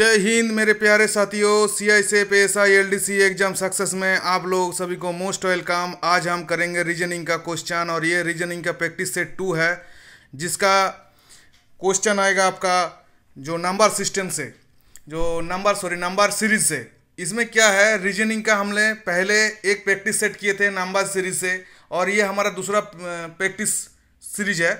जय हिंद मेरे प्यारे साथियों सी आई से P S I L D C exam success में आप लोग सभी को मोस्ट वेलकम आज हम करेंगे रीजनिंग का क्वेश्चन और ये रीजनिंग का प्रैक्टिस सेट टू है जिसका क्वेश्चन आएगा आपका जो नंबर सिस्टम से जो नंबर सॉरी नंबर सीरीज से इसमें क्या है रीजनिंग का हमने पहले एक प्रैक्टिस सेट किए थे नंबर सीरीज से और ये हमारा दूसरा प्रैक्टिस सीरीज है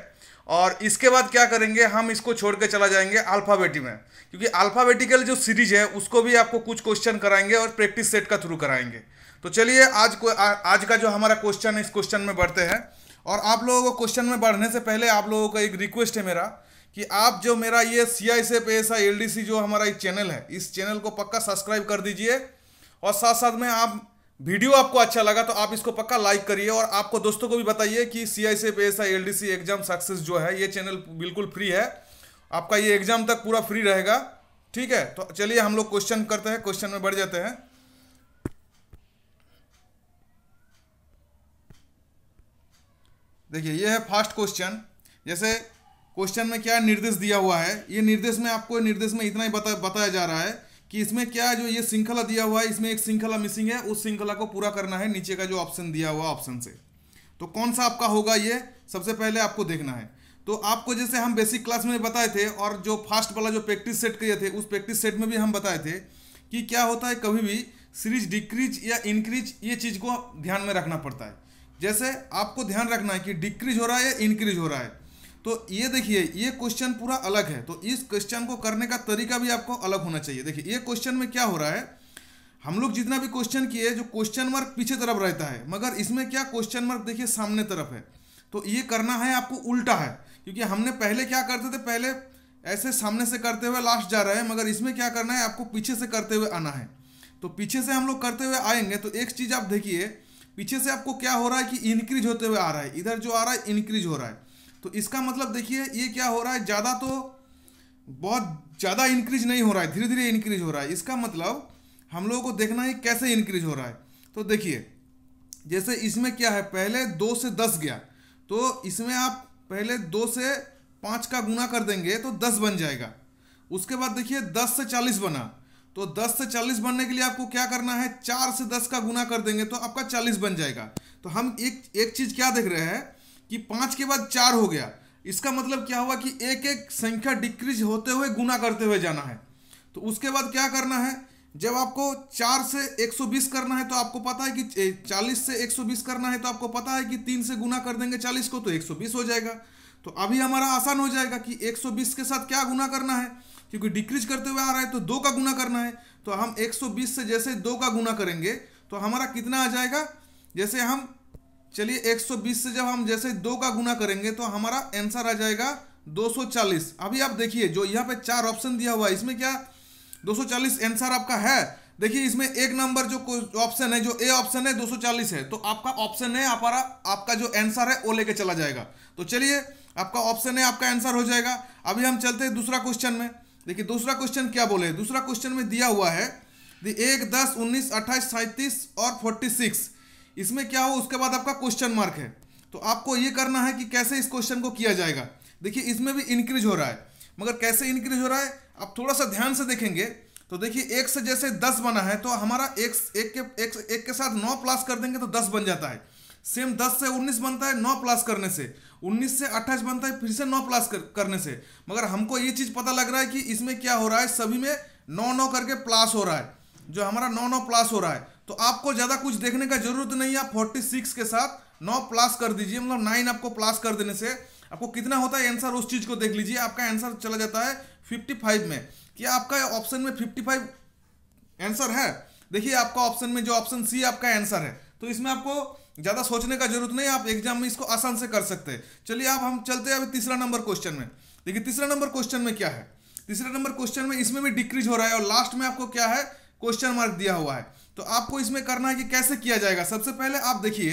और इसके बाद क्या करेंगे हम इसको छोड़ के चला जाएंगे अल्फ़ाबेटी में क्योंकि अल्फ़ाबेटिकल जो सीरीज है उसको भी आपको कुछ क्वेश्चन कराएंगे और प्रैक्टिस सेट का थ्रू कराएंगे तो चलिए आज को आज का जो हमारा क्वेश्चन है इस क्वेश्चन में बढ़ते हैं और आप लोगों को क्वेश्चन में बढ़ने से पहले आप लोगों का एक रिक्वेस्ट है मेरा कि आप जो मेरा ये सी आई से सी जो हमारा चैनल है इस चैनल को पक्का सब्सक्राइब कर दीजिए और साथ साथ में आप वीडियो आपको अच्छा लगा तो आप इसको पक्का लाइक करिए और आपको दोस्तों को भी बताइए कि C I C P S I L D C exam success जो है ये चैनल बिल्कुल फ्री है आपका ये एग्जाम तक पूरा फ्री रहेगा ठीक है तो चलिए हम लोग क्वेश्चन करते हैं क्वेश्चन में बढ़ जाते हैं देखिए ये है फर्स्ट क्वेश्चन जैसे क्वेश्चन में क्या निर्देश दिया हुआ है ये निर्देश में आपको निर्देश में इतना ही बता बताया जा रहा है कि इसमें क्या जो ये श्रृंखला दिया हुआ है इसमें एक श्रृंखला मिसिंग है उस श्रृंखला को पूरा करना है नीचे का जो ऑप्शन दिया हुआ ऑप्शन से तो कौन सा आपका होगा ये सबसे पहले आपको देखना है तो आपको जैसे हम बेसिक क्लास में बताए थे और जो फास्ट वाला जो प्रैक्टिस सेट किए थे उस प्रैक्टिस सेट में भी हम बताए थे कि क्या होता है कभी भी सीरीज डिक्रीज या इंक्रीज ये चीज़ को ध्यान में रखना पड़ता है जैसे आपको ध्यान रखना है कि डिक्रीज हो रहा है या इंक्रीज हो रहा है तो ये देखिए ये क्वेश्चन पूरा अलग है तो इस क्वेश्चन को करने का तरीका भी आपको अलग होना चाहिए देखिए ये क्वेश्चन में क्या हो रहा है हम लोग जितना भी क्वेश्चन किए जो क्वेश्चन मार्क पीछे तरफ रहता है मगर इसमें क्या क्वेश्चन मार्क देखिए सामने तरफ है तो ये करना है आपको उल्टा है क्योंकि हमने पहले क्या करते थे पहले ऐसे सामने से करते हुए लास्ट जा रहा है मगर इसमें क्या करना है आपको पीछे से करते हुए आना है तो पीछे से हम लोग करते हुए आएंगे तो एक चीज़ आप देखिए पीछे से आपको क्या हो रहा है कि इंक्रीज होते हुए आ रहा है इधर जो आ रहा है इंक्रीज हो रहा है तो इसका मतलब देखिए ये क्या हो रहा है ज़्यादा तो बहुत ज़्यादा इंक्रीज नहीं हो रहा है धीरे धीरे इंक्रीज हो रहा है इसका मतलब हम लोगों को देखना है कैसे इंक्रीज हो रहा है तो देखिए जैसे इसमें क्या है पहले दो से दस गया तो इसमें आप पहले दो से पाँच का गुना कर देंगे तो दस बन जाएगा उसके बाद देखिए दस से चालीस बना तो दस से चालीस बनने के लिए आपको क्या करना है चार से दस का गुना कर देंगे तो आपका चालीस बन जाएगा तो हम एक एक चीज़ क्या देख रहे हैं कि पाँच के बाद चार हो गया इसका मतलब क्या हुआ कि एक एक संख्या डिक्रीज होते हुए गुना करते हुए जाना है तो उसके बाद क्या करना है जब आपको चार से 120 करना है तो आपको पता है कि 40 से 120 करना है तो आपको पता है कि तीन से गुना कर देंगे 40 को तो 120 हो जाएगा तो अभी हमारा आसान हो जाएगा कि 120 के साथ क्या गुना करना है क्योंकि डिक्रीज करते हुए आ रहा है तो दो का गुना करना है तो हम 120 से जैसे दो का गुना करेंगे तो हमारा कितना आ जाएगा जैसे हम चलिए 120 से जब हम जैसे दो का गुना करेंगे तो हमारा आंसर आ जाएगा 240 अभी आप देखिए जो यहाँ पे चार ऑप्शन दिया हुआ है इसमें क्या 240 आंसर आपका है देखिए इसमें एक नंबर जो ऑप्शन है जो ए ऑप्शन है 240 है तो आपका ऑप्शन है हमारा आपका जो आंसर है वो लेके चला जाएगा तो चलिए आपका ऑप्शन है आपका आंसर हो जाएगा अभी हम चलते हैं दूसरा क्वेश्चन में देखिए दूसरा क्वेश्चन क्या बोले दूसरा क्वेश्चन में दिया हुआ है एक दस उन्नीस अट्ठाईस सैंतीस और फोर्टी सिक्स इसमें क्या हो उसके बाद आपका क्वेश्चन मार्क है तो आपको ये करना है कि कैसे इस क्वेश्चन को किया जाएगा देखिए इसमें भी इंक्रीज हो रहा है मगर कैसे इंक्रीज हो रहा है आप थोड़ा सा ध्यान से देखेंगे तो देखिए एक से जैसे दस बना है तो हमारा एक एक के एक, एक के साथ नौ प्लस कर देंगे तो दस बन जाता है सेम दस से उन्नीस बनता है नौ प्लस करने से उन्नीस से अट्ठाईस बनता है फिर से नौ प्लस कर, करने से मगर हमको ये चीज़ पता लग रहा है कि इसमें क्या हो रहा है सभी में नौ नौ करके प्लस हो रहा है जो हमारा नौ नौ प्लस हो रहा है तो आपको ज़्यादा कुछ देखने का जरूरत नहीं है आप फोर्टी सिक्स के साथ नौ प्लस कर दीजिए मतलब नाइन आपको प्लस कर देने से आपको कितना होता है आंसर उस चीज़ को देख लीजिए आपका आंसर चला जाता है फिफ्टी फाइव में क्या आपका ऑप्शन में फिफ्टी फाइव आंसर है देखिए आपका ऑप्शन में जो ऑप्शन सी आपका आंसर है तो इसमें आपको ज़्यादा सोचने का जरूरत नहीं आप एग्जाम में इसको आसान से कर सकते हैं चलिए आप हम चलते हैं अभी तीसरा नंबर क्वेश्चन में देखिए तीसरा नंबर क्वेश्चन में क्या है तीसरा नंबर क्वेश्चन में इसमें भी डिक्रीज हो रहा है और लास्ट में आपको क्या है क्वेश्चन मार्क दिया हुआ है तो आपको इसमें करना है कि कैसे किया जाएगा सबसे पहले आप देखिए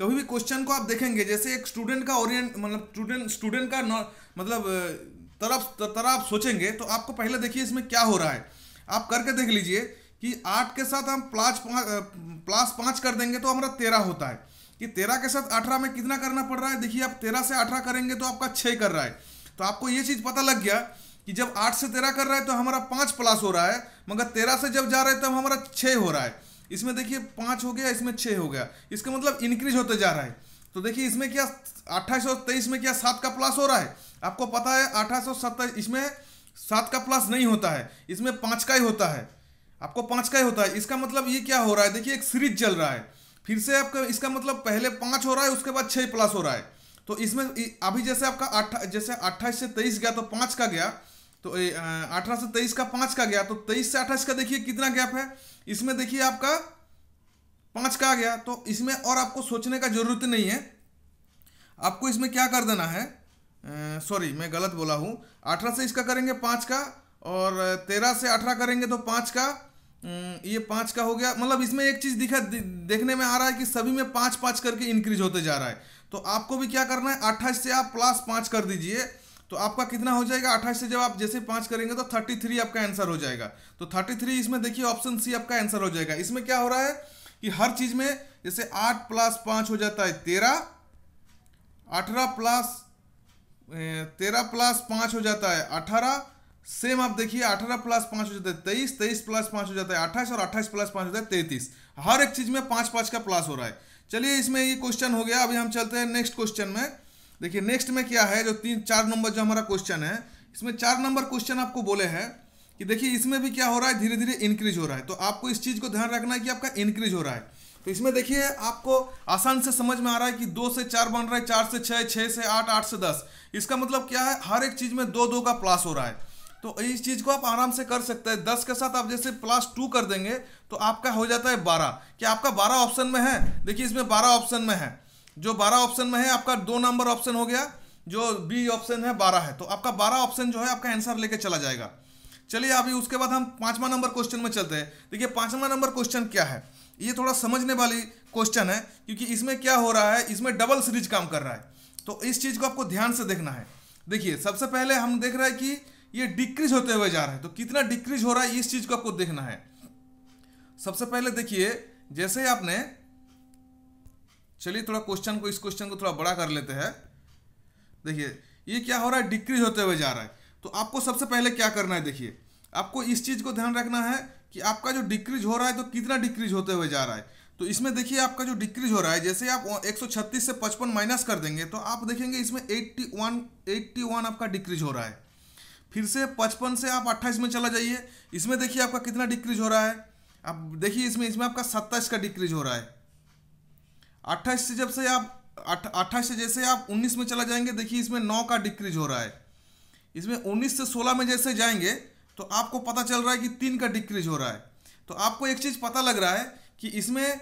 कभी भी क्वेश्चन को आप देखेंगे जैसे एक स्टूडेंट का ओरियंट मतलब स्टूडेंट स्टूडेंट का मतलब तरफ तरह आप सोचेंगे तो आपको पहले देखिए इसमें क्या हो रहा है आप करके देख लीजिए कि आठ के साथ हम प्लास प्लास पाँच कर देंगे तो हमारा तेरह होता है कि तेरह के साथ अठारह में कितना करना पड़ रहा है देखिए आप तेरह से अठारह करेंगे तो आपका छः कर रहा है तो आपको ये चीज़ पता लग गया कि जब आठ से तेरह कर रहा है तो हमारा पाँच प्लस हो रहा है मगर तेरह से जब जा रहे हैं तब हमारा छः हो रहा है इसमें देखिए पाँच हो गया इसमें छः हो गया इसका मतलब इंक्रीज होते जा रहा है तो देखिए इसमें क्या अट्ठाईस में क्या सात का प्लस हो रहा है आपको पता है अठारह इसमें सात का प्लस नहीं होता है इसमें पाँच का ही होता है आपको पाँच का ही होता है इसका मतलब ये क्या हो रहा है देखिए एक सीरीज चल रहा है फिर से आपका इसका मतलब पहले पाँच हो रहा है उसके बाद छः प्लस हो रहा है तो इसमें अभी जैसे आपका आठा जैसे अट्ठाईस से तेईस गया तो पाँच का गया तो अठारह से तेईस का पाँच का गया तो तेईस से अट्ठाईस का देखिए कितना गैप है इसमें देखिए आपका पांच का आ गया तो इसमें और आपको सोचने का ज़रूरत नहीं है आपको इसमें क्या कर देना है सॉरी मैं गलत बोला हूँ अठारह से इसका करेंगे पाँच का और तेरह से अठारह करेंगे तो पाँच का ये पाँच का हो गया मतलब इसमें एक चीज़ दिखा देखने में आ रहा है कि सभी में पाँच पाँच करके इंक्रीज होते जा रहा है तो आपको भी क्या करना है अट्ठाईस से आप प्लस पाँच कर दीजिए तो आपका कितना हो जाएगा अट्ठाईस से जब आप जैसे पांच करेंगे तो थर्टी थ्री आपका आंसर हो जाएगा तो थर्टी थ्री इसमें देखिए ऑप्शन सी आपका आंसर हो जाएगा इसमें क्या हो रहा है कि हर चीज़ में जैसे आठ प्लस पांच हो जाता है तेरह अठारह प्लस तेरह प्लस पांच हो जाता है अठारह सेम आप देखिए अठारह प्लस पांच हो जाता है तेईस तेईस प्लस पांच हो जाता है अट्ठाईस और अट्ठाईस प्लस पांच हो जाता है तैतीस हर एक चीज़ में पांच पांच का प्लस हो रहा है चलिए इसमें ये क्वेश्चन हो गया अभी हम चलते हैं नेक्स्ट क्वेश्चन में देखिए नेक्स्ट में क्या है जो तीन चार नंबर जो हमारा क्वेश्चन है इसमें चार नंबर क्वेश्चन आपको बोले हैं कि देखिए इसमें भी क्या हो रहा है धीरे धीरे इंक्रीज हो रहा है तो आपको इस चीज़ को ध्यान रखना है कि आपका इंक्रीज हो रहा है तो इसमें देखिए आपको आसान से समझ में आ रहा है कि दो से चार बन रहा है चार से छः छः से आठ आठ से दस इसका मतलब क्या है हर एक चीज़ में दो दो का प्लस हो रहा है तो इस चीज़ को आप आराम से कर सकते हैं दस के साथ आप जैसे प्लस टू कर देंगे तो आपका हो जाता है बारह क्या आपका बारह ऑप्शन में है देखिए इसमें बारह ऑप्शन में है जो बारह ऑप्शन में है आपका दो नंबर ऑप्शन हो गया जो बी ऑप्शन है बारह है तो आपका बारह ऑप्शन जो है आपका आंसर लेके चला जाएगा चलिए अभी उसके बाद हम पांचवा नंबर क्वेश्चन में चलते हैं देखिए पांचवा नंबर क्वेश्चन क्या है ये थोड़ा समझने वाली क्वेश्चन है क्योंकि इसमें क्या हो रहा है इसमें डबल सीरीज काम कर रहा है तो इस चीज़ को आपको ध्यान से देखना है देखिए सबसे पहले हम देख रहे हैं कि ये डिक्रीज होते हुए जा रहा है तो कितना डिक्रीज हो रहा है इस चीज़ को आपको देखना है सबसे पहले देखिए जैसे आपने चलिए थोड़ा क्वेश्चन को इस क्वेश्चन को थोड़ा बड़ा कर लेते हैं देखिए ये क्या हो रहा है डिक्रीज होते हुए जा रहा है तो आपको सबसे पहले क्या करना है देखिए आपको इस चीज़ को ध्यान रखना है कि आपका जो डिक्रीज हो रहा है तो कितना डिक्रीज होते हुए जा रहा है तो इसमें देखिए आपका जो डिक्रीज हो रहा है जैसे आप 136 से 55 माइनस कर देंगे तो आप देखेंगे इसमें 81 81 आपका डिक्रीज हो रहा है फिर से 55 से आप 28 में चला जाइए इसमें देखिए आपका कितना डिक्रीज हो रहा है आप देखिए इसमें इसमें आपका 27 का डिक्रीज हो रहा है अट्ठाईस से जब से आप अट्ठाईस से जैसे आप उन्नीस में चला जाएंगे देखिए इसमें नौ का डिक्रीज हो रहा है इसमें उन्नीस से सोलह में जैसे जाएंगे तो आपको पता चल रहा है कि तीन का डिक्रीज हो रहा है तो आपको एक चीज़ पता लग रहा है कि इसमें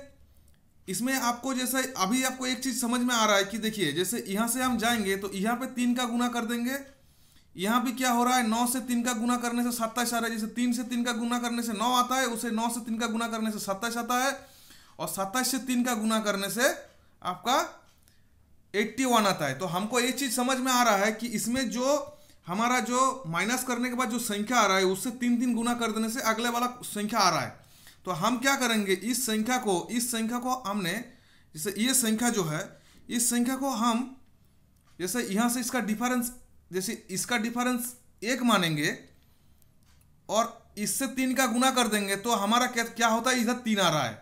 इसमें आपको जैसे अभी आपको एक चीज़ समझ में आ रहा है कि देखिए जैसे यहाँ से हम जाएंगे तो यहाँ पे तीन का गुना कर देंगे यहाँ भी क्या हो रहा है नौ से तीन का गुना करने से सत्ताईस आ रहा है जैसे तीन से तीन का गुना करने से नौ आता है उसे नौ से तीन का गुना करने से सत्ताईस आता है और सत्ताईस से तीन का गुना करने से आपका एट्टी वन आता है तो हमको ये चीज़ समझ में आ रहा है कि इसमें जो हमारा जो माइनस करने के बाद जो संख्या आ रहा है उससे तीन तीन गुना कर देने से अगले वाला संख्या आ रहा है तो हम क्या करेंगे इस संख्या को इस संख्या को हमने जैसे ये संख्या जो है इस संख्या को हम जैसे यहाँ से इसका डिफरेंस जैसे इसका डिफरेंस एक मानेंगे और इससे तीन का गुना कर देंगे तो हमारा क्या क्या होता है इधर तीन आ रहा है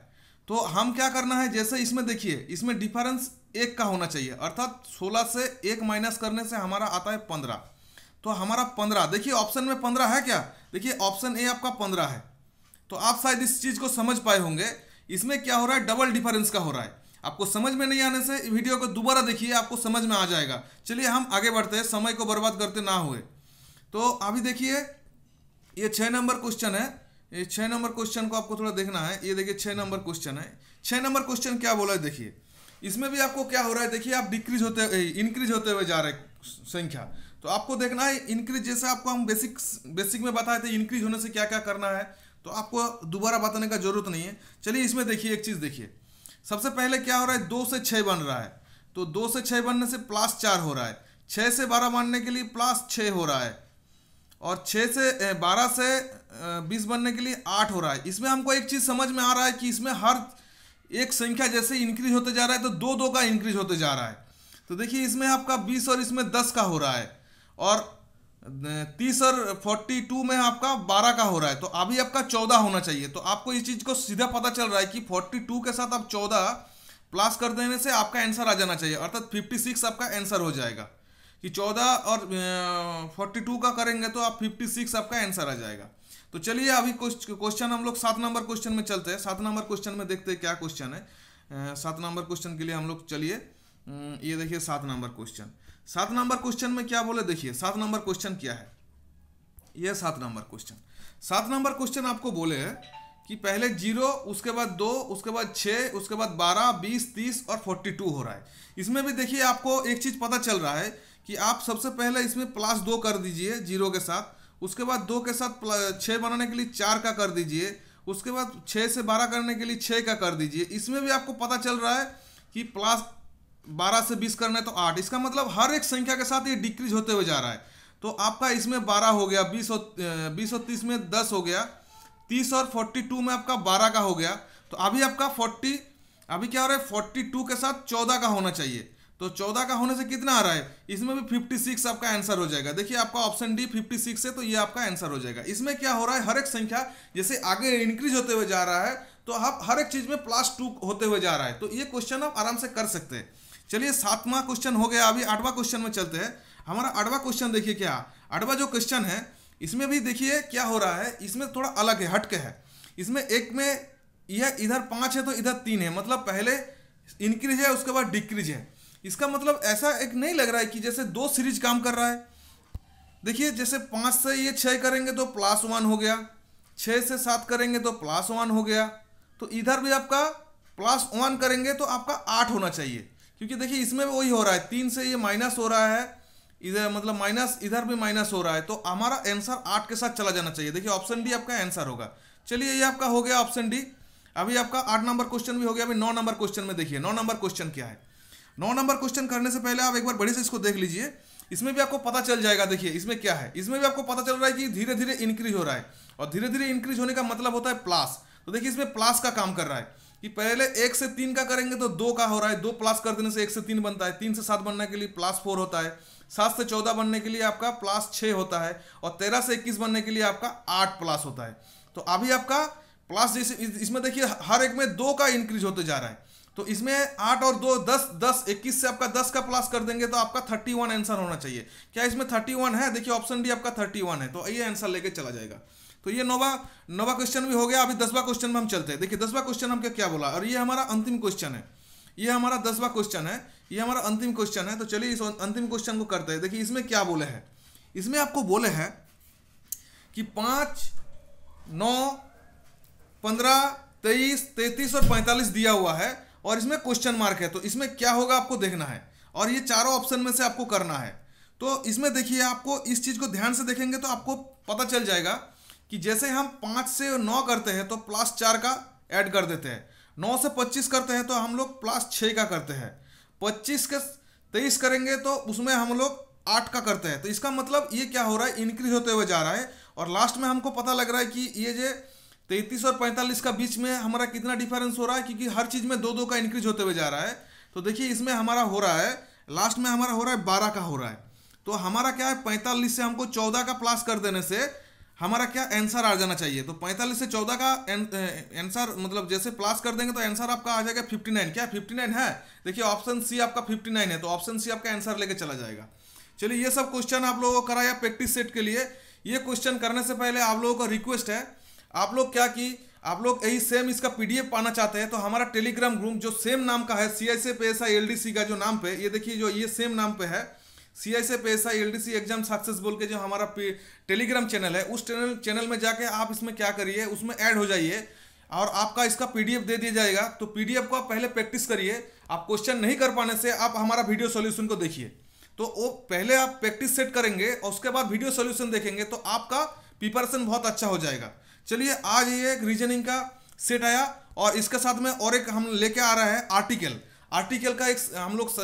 तो हम क्या करना है जैसे इसमें देखिए इसमें डिफरेंस एक का होना चाहिए अर्थात सोलह से एक माइनस करने से हमारा आता है पंद्रह तो हमारा पंद्रह देखिए ऑप्शन में पंद्रह है क्या देखिए ऑप्शन ए आपका पंद्रह है तो आप शायद इस चीज़ को समझ पाए होंगे इसमें क्या हो रहा है डबल डिफरेंस का हो रहा है आपको समझ में नहीं आने से वीडियो को दोबारा देखिए आपको समझ में आ जाएगा चलिए हम आगे बढ़ते हैं समय को बर्बाद करते ना हुए तो अभी देखिए ये छः नंबर क्वेश्चन है ये छः नंबर क्वेश्चन को आपको थोड़ा देखना है ये देखिए छः नंबर क्वेश्चन है छः नंबर क्वेश्चन क्या बोला है देखिए इसमें भी आपको क्या हो रहा है देखिए आप डिक्रीज होते इंक्रीज होते हुए जा रहे संख्या तो आपको देखना है इंक्रीज जैसे आपको हम बेसिक बेसिक में बताए थे इंक्रीज होने से क्या क्या करना है तो आपको दोबारा बताने का जरूरत नहीं है चलिए इसमें देखिए एक चीज़ देखिए सबसे पहले क्या हो रहा है दो से छः बन रहा है तो दो से छः बनने से प्लस चार हो रहा है छः से बारह बनने के लिए प्लस छः हो रहा है और छः से बारह से बीस बनने के लिए आठ हो रहा है इसमें हमको एक चीज़ समझ में आ रहा है कि इसमें हर एक संख्या जैसे इंक्रीज होते जा रहा है तो दो दो का इंक्रीज होते जा रहा है तो देखिए इसमें आपका बीस और इसमें दस का हो रहा है और तीस और फोर्टी टू में आपका बारह का हो रहा है तो अभी आपका चौदह होना चाहिए तो आपको इस चीज़ को सीधा पता चल रहा है कि फोर्टी टू के साथ आप चौदह प्लस कर देने से आपका आंसर आ जाना चाहिए अर्थात फिफ्टी सिक्स आपका आंसर हो जाएगा कि चौदह और फोर्टी टू का करेंगे तो आप फिफ्टी सिक्स आपका आंसर आ जाएगा तो चलिए अभी क्वेश्चन हम लोग सात नंबर क्वेश्चन में चलते हैं सात नंबर क्वेश्चन में देखते हैं क्या क्वेश्चन है सात नंबर क्वेश्चन के लिए हम लोग चलिए ये देखिए सात नंबर क्वेश्चन सात नंबर क्वेश्चन में क्या बोले देखिए सात नंबर क्वेश्चन क्या है ये सात नंबर क्वेश्चन सात नंबर क्वेश्चन आपको बोले है कि पहले जीरो उसके बाद दो उसके बाद छः उसके बाद बारह बीस तीस और फोर्टी टू हो रहा है इसमें भी देखिए आपको एक चीज़ पता चल रहा है कि आप सबसे पहले इसमें प्लस दो कर दीजिए जीरो के साथ उसके बाद दो के साथ छः बनाने के लिए चार का कर दीजिए उसके बाद छः से बारह करने के लिए छः का कर दीजिए इसमें भी आपको पता चल रहा है कि प्लस बारह से बीस करना है तो आठ इसका मतलब हर एक संख्या के साथ ये डिक्रीज होते हुए जा रहा है तो आपका इसमें बारह हो गया बीस बीस और तीस में दस हो गया तीस और फोर्टी टू में आपका बारह का हो गया तो अभी आपका फोर्टी अभी क्या हो रहा है फोर्टी टू के साथ चौदह का होना चाहिए तो चौदह का होने से कितना आ रहा है इसमें भी फिफ्टी सिक्स आपका आंसर हो जाएगा देखिए आपका ऑप्शन डी फिफ्टी सिक्स है तो ये आपका आंसर हो जाएगा इसमें क्या हो रहा है हर एक संख्या जैसे आगे इंक्रीज होते हुए जा रहा है तो आप हर एक चीज में प्लस टू होते हुए जा रहा है तो ये क्वेश्चन आप आराम से कर सकते हैं चलिए सातवां क्वेश्चन हो गया अभी आठवां क्वेश्चन में चलते हैं हमारा आठवां क्वेश्चन देखिए क्या आठवां जो क्वेश्चन है इसमें भी देखिए क्या हो रहा है इसमें थोड़ा अलग है हटके है इसमें एक में यह इधर पाँच है तो इधर तीन है मतलब पहले इंक्रीज है उसके बाद डिक्रीज है इसका मतलब ऐसा एक नहीं लग रहा है कि जैसे दो सीरीज काम कर रहा है देखिए जैसे पाँच से ये छः करेंगे तो प्लस वन हो गया छः से सात करेंगे तो प्लस वन हो गया तो इधर भी आपका प्लस वन करेंगे तो आपका आठ होना चाहिए क्योंकि देखिए इसमें भी वही हो रहा है तीन से ये माइनस हो रहा है इधर मतलब माइनस इधर भी माइनस हो रहा है तो हमारा आंसर आठ के साथ चला जाना चाहिए देखिए ऑप्शन डी आपका आंसर होगा चलिए ये आपका हो गया ऑप्शन डी अभी आपका आठ नंबर क्वेश्चन भी हो गया अभी नौ नंबर क्वेश्चन में देखिए नौ नंबर क्वेश्चन क्या है नौ नंबर क्वेश्चन करने से पहले आप एक बार बड़ी से इसको देख लीजिए इसमें भी आपको पता चल जाएगा देखिए इसमें क्या है इसमें भी आपको पता चल रहा है कि धीरे धीरे इंक्रीज हो रहा है और धीरे धीरे इंक्रीज होने का मतलब होता है प्लास तो देखिए इसमें प्लास का काम कर रहा है कि पहले एक से तीन का करेंगे तो दो का हो रहा है दो प्लास कर देने से एक से तीन बनता है तीन से सात बनने के लिए प्लास फोर होता है सात से चौदह बनने के लिए आपका प्लास छः होता है और तेरह से इक्कीस बनने के लिए आपका आठ प्लास होता है तो अभी आपका प्लास जैसे इसमें देखिए हर एक में दो का इंक्रीज होते जा रहा है तो इसमें आठ और दो दस दस इक्कीस से आपका दस का प्लस कर देंगे तो आपका थर्टी वन आंसर होना चाहिए क्या इसमें थर्टी वन है देखिए ऑप्शन डी आपका थर्टी वन है तो ये आंसर लेके चला जाएगा तो ये नोवा नोवा क्वेश्चन भी हो गया अभी दसवा क्वेश्चन में हम चलते हैं देखिए दसवा क्वेश्चन हम क्या क्या बोला और ये हमारा अंतिम क्वेश्चन है ये हमारा दसवा क्वेश्चन है ये हमारा अंतिम क्वेश्चन है तो चलिए इस अंतिम क्वेश्चन को करते हैं देखिए इसमें क्या बोले हैं इसमें आपको बोले हैं कि पाँच नौ पंद्रह तेईस तैतीस और पैंतालीस दिया हुआ है और इसमें क्वेश्चन मार्क है तो इसमें क्या होगा आपको देखना है और ये चारों ऑप्शन में से आपको करना है तो इसमें देखिए आपको इस चीज़ को ध्यान से देखेंगे तो आपको पता चल जाएगा कि जैसे हम पाँच से नौ करते हैं तो प्लस चार का ऐड कर देते हैं नौ से पच्चीस करते हैं तो हम लोग प्लस छः का करते हैं पच्चीस के तेईस करेंगे तो उसमें हम लोग आठ का करते हैं तो इसका मतलब ये क्या हो रहा है इंक्रीज होते हुए जा रहा है और लास्ट में हमको पता लग रहा है कि ये जो तैतीस और पैंतालीस का बीच में हमारा कितना डिफरेंस हो रहा है क्योंकि हर चीज़ में दो दो का इंक्रीज होते हुए जा रहा है तो देखिए इसमें हमारा हो रहा है लास्ट में हमारा हो रहा है बारह का हो रहा है तो हमारा क्या है पैंतालीस से हमको चौदह का प्लस कर देने से हमारा क्या आंसर आ जाना चाहिए तो पैंतालीस से चौदह का आंसर मतलब जैसे प्लस कर देंगे तो आंसर आपका आ जाएगा फिफ्टी नाइन क्या फिफ्टी नाइन है देखिए ऑप्शन सी आपका फिफ्टी नाइन है तो ऑप्शन सी आपका आंसर लेके चला जाएगा चलिए ये सब क्वेश्चन आप लोगों को कराया प्रैक्टिस सेट के लिए ये क्वेश्चन करने से पहले आप लोगों का रिक्वेस्ट है आप लोग क्या की आप लोग यही सेम इसका पीडीएफ पाना चाहते हैं तो हमारा टेलीग्राम ग्रुप जो सेम नाम का है C I C P S I L D C का जो नाम पे ये देखिए जो ये सेम नाम पे है C I C P S I L D C exam success बोल के जो हमारा टेलीग्राम चैनल है उस चैनल चैनल में जाके आप इसमें क्या करिए उसमें ऐड हो जाइए और आपका इसका पीडीएफ दे दिया जाएगा तो पीडीएफ को आप पहले प्रैक्टिस करिए आप क्वेश्चन नहीं कर पाने से आप हमारा वीडियो सॉल्यूशन को देखिए तो वो पहले आप प्रैक्टिस सेट करेंगे और उसके बाद वीडियो सॉल्यूशन देखेंगे तो आपका प्रिपरेशन बहुत अच्छा हो जाएगा चलिए आज ये एक रीजनिंग का सेट आया और इसके साथ में और एक हम लेके आ रहे हैं आर्टिकल आर्टिकल का एक हम लोग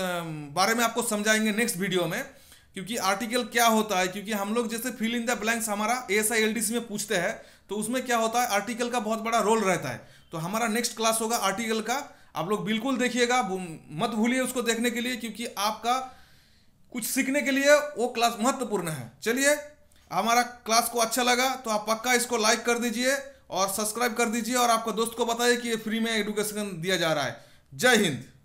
बारे में आपको समझाएंगे नेक्स्ट वीडियो में क्योंकि आर्टिकल क्या होता है क्योंकि हम लोग जैसे फिल इन द ब्लैंक्स हमारा एस आई में पूछते हैं तो उसमें क्या होता है आर्टिकल का बहुत बड़ा रोल रहता है तो हमारा नेक्स्ट क्लास होगा आर्टिकल का आप लोग बिल्कुल देखिएगा मत भूलिए उसको देखने के लिए क्योंकि आपका कुछ सीखने के लिए वो क्लास महत्वपूर्ण है चलिए हमारा क्लास को अच्छा लगा तो आप पक्का इसको लाइक कर दीजिए और सब्सक्राइब कर दीजिए और आपका दोस्त को बताइए कि ये फ्री में एडुकेशन दिया जा रहा है जय हिंद